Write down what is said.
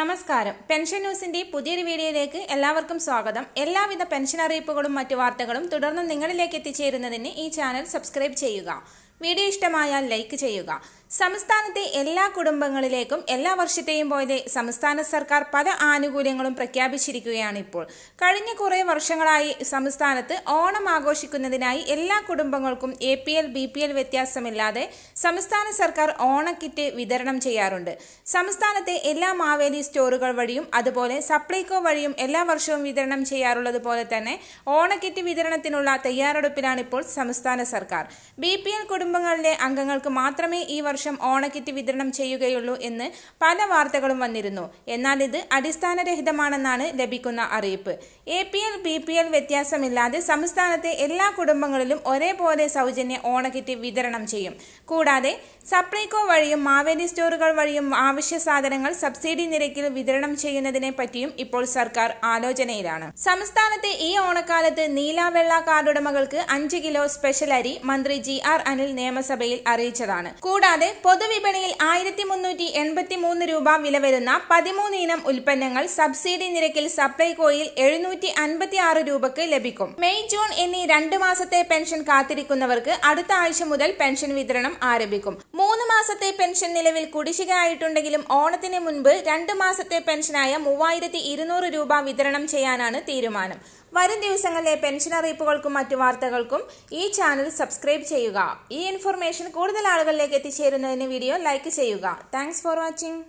നമസ്കാരം പെൻഷൻ ന്യൂസിന്റെ പുതിയൊരു വീഡിയോയിലേക്ക് എല്ലാവർക്കും സ്വാഗതം എല്ലാവിധ പെൻഷൻ അറിയിപ്പുകളും മറ്റു വാർത്തകളും തുടർന്ന് നിങ്ങളിലേക്ക് എത്തിച്ചേരുന്നതിന് ഈ ചാനൽ സബ്സ്ക്രൈബ് ചെയ്യുക വീഡിയോ ഇഷ്ടമായാൽ ലൈക്ക് ചെയ്യുക സംസ്ഥാനത്തെ എല്ലാ കുടുംബങ്ങളിലേക്കും എല്ലാ വർഷത്തെയും പോലെ സംസ്ഥാന സർക്കാർ പല ആനുകൂല്യങ്ങളും പ്രഖ്യാപിച്ചിരിക്കുകയാണ് ഇപ്പോൾ കഴിഞ്ഞ കുറേ വർഷങ്ങളായി സംസ്ഥാനത്ത് ഓണം ആഘോഷിക്കുന്നതിനായി എല്ലാ കുടുംബങ്ങൾക്കും A P L B P L വ്യത്യാസമില്ലാതെ സംസ്ഥാന സർക്കാർ ഓണക്കിറ്റ് വിതരണം ചെയ്യാറുണ്ട് സംസ്ഥാനത്തെ എല്ലാ മാവേലി സ്റ്റോറുകൾ വഴിയും അതുപോലെ സപ്ലൈകോ വഴിയും എല്ലാ വർഷവും വിതരണം ചെയ്യാറുള്ളത് പോലെ തന്നെ ഓണക്കിറ്റ് വിതരണത്തിനുള്ള തയ്യാറെടുപ്പിലാണ് ഇപ്പോൾ സംസ്ഥാന സർക്കാർ ബി കുടുംബങ്ങളിലെ അംഗങ്ങൾക്ക് മാത്രമേ ഈ വർഷം വർഷം ഓണക്കിറ്റ് വിതരണം ചെയ്യുകയുള്ളൂ എന്ന് പല വാർത്തകളും വന്നിരുന്നു എന്നാൽ ഇത് അടിസ്ഥാനരഹിതമാണെന്നാണ് ലഭിക്കുന്ന അറിയിപ്പ് A P L B P L വ്യത്യാസമില്ലാതെ സംസ്ഥാനത്തെ എല്ലാ കുടുംബങ്ങളിലും ഒരേപോലെ സൗജന്യ ഓണക്കിറ്റ് വിതരണം ചെയ്യും കൂടാതെ സപ്ലൈകോ വഴിയും മാവേലി സ്റ്റോറുകൾ വഴിയും ആവശ്യ സാധനങ്ങൾ സബ്സിഡി നിരക്കിൽ വിതരണം ചെയ്യുന്നതിനെ പറ്റിയും ഇപ്പോൾ സർക്കാർ ആലോചനയിലാണ് സംസ്ഥാനത്തെ ഈ ഓണക്കാലത്ത് നീല വെള്ള കാർഡുടമകൾക്ക് അഞ്ച് കിലോ സ്പെഷ്യൽ അരി മന്ത്രി ജി ആർ അനിൽ നിയമസഭയിൽ അറിയിച്ചതാണ് കൂടാതെ പൊതുവിപണിയിൽ ആയിരത്തി മുന്നൂറ്റി എൺപത്തി മൂന്ന് രൂപ വില വരുന്ന പതിമൂന്നിനം ഇനം ഉൽപ്പന്നങ്ങൾ സബ്സിഡി നിരക്കിൽ സപ്ലൈകോയിൽ എഴുന്നൂറ്റി അൻപത്തി ആറ് രൂപക്ക് ലഭിക്കും മെയ് ജൂൺ എന്നീ രണ്ട് മാസത്തെ പെൻഷൻ കാത്തിരിക്കുന്നവർക്ക് അടുത്ത ആഴ്ച മുതൽ പെൻഷൻ വിതരണം ആരംഭിക്കും മൂന്ന് മാസത്തെ പെൻഷൻ നിലവിൽ കുടിശ്ശികയായിട്ടുണ്ടെങ്കിലും ഓണത്തിന് മുൻപ് രണ്ട് മാസത്തെ പെൻഷനായ മൂവായിരത്തി ഇരുന്നൂറ് രൂപ വിതരണം ചെയ്യാനാണ് തീരുമാനം വരും ദിവസങ്ങളിലെ പെൻഷൻ അറിയിപ്പുകൾക്കും മറ്റു വാർത്തകൾക്കും ഈ ചാനൽ സബ്സ്ക്രൈബ് ചെയ്യുക ഈ ഇൻഫർമേഷൻ കൂടുതൽ ആളുകളിലേക്ക് എത്തിച്ചേരുന്നതിന് വീഡിയോ ലൈക്ക് ചെയ്യുക താങ്ക്സ് ഫോർ വാച്ചിങ്